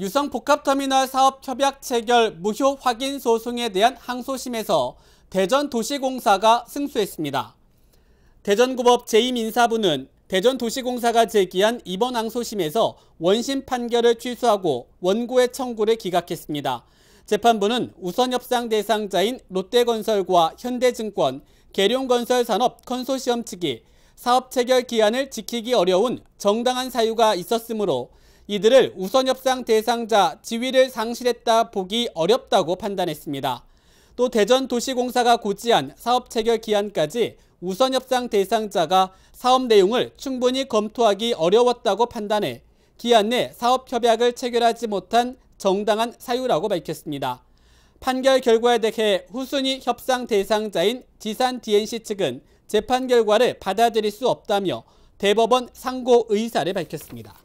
유성 복합터미널 사업 협약 체결 무효 확인 소송에 대한 항소심에서 대전도시공사가 승소했습니다. 대전고법 제2민사부는 대전도시공사가 제기한 이번 항소심에서 원심 판결을 취소하고 원고의 청구를 기각했습니다. 재판부는 우선 협상 대상자인 롯데건설과 현대증권, 계룡건설산업 컨소시엄 측이 사업 체결 기한을 지키기 어려운 정당한 사유가 있었으므로 이들을 우선협상 대상자 지위를 상실했다 보기 어렵다고 판단했습니다. 또 대전도시공사가 고지한 사업 체결 기한까지 우선협상 대상자가 사업 내용을 충분히 검토하기 어려웠다고 판단해 기한 내 사업 협약을 체결하지 못한 정당한 사유라고 밝혔습니다. 판결 결과에 대해 후순위 협상 대상자인 지산 DNC 측은 재판 결과를 받아들일 수 없다며 대법원 상고 의사를 밝혔습니다.